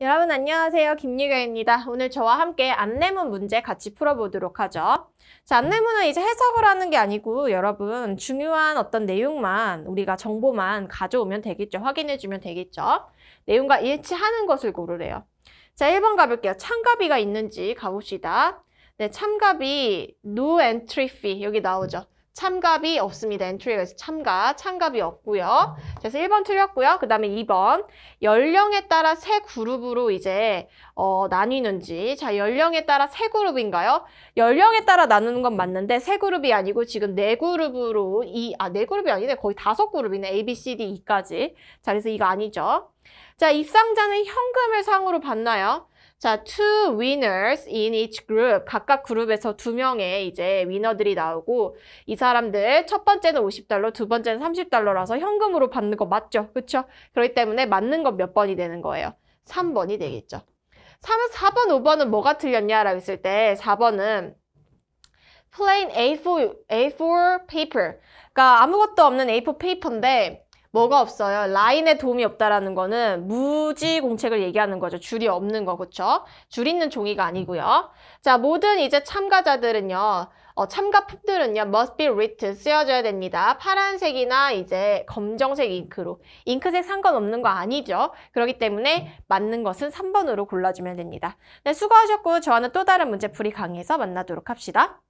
여러분 안녕하세요. 김유경입니다. 오늘 저와 함께 안내문 문제 같이 풀어보도록 하죠. 자, 안내문은 이제 해석을 하는 게 아니고 여러분 중요한 어떤 내용만 우리가 정보만 가져오면 되겠죠. 확인해주면 되겠죠. 내용과 일치하는 것을 고르래요. 자, 1번 가볼게요. 참가비가 있는지 가봅시다. 네, 참가비, no entry fee 여기 나오죠. 참갑이 없습니다. 엔트리가 참가, 참갑이 없고요. 그래서 1번 틀렸고요. 그 다음에 2번 연령에 따라 세 그룹으로 이제 어, 나뉘는지 자 연령에 따라 세 그룹인가요? 연령에 따라 나누는 건 맞는데 세 그룹이 아니고 지금 네 그룹으로 이아네 그룹이 아니네 거의 다섯 그룹이네 A, B, C, D, E까지 자 그래서 이거 아니죠. 자 입상자는 현금을 상으로 받나요? 자, two winners in each group. 각각 그룹에서 두 명의 이제 위너들이 나오고 이 사람들 첫 번째는 50달러, 두 번째는 30달러라서 현금으로 받는 거 맞죠? 그렇죠? 그렇기 때문에 맞는 건 몇 번이 되는 거예요? 3번이 되겠죠. 3, 4번, 5번은 뭐가 틀렸냐라고 했을 때 4번은 plain A4, A4 paper. 그러니까 아무것도 없는 A4 페이퍼인데 뭐가 없어요? 라인에 도움이 없다라는 거는 무지 공책을 얘기하는 거죠. 줄이 없는 거, 그쵸줄 있는 종이가 아니고요. 자, 모든 이제 참가자들은요. 어, 참가품들은요. must be written 쓰여져야 됩니다. 파란색이나 이제 검정색 잉크로. 잉크색 상관없는 거 아니죠. 그렇기 때문에 맞는 것은 3번으로 골라주면 됩니다. 네, 수고하셨고 저와는 또 다른 문제풀이 강의에서 만나도록 합시다.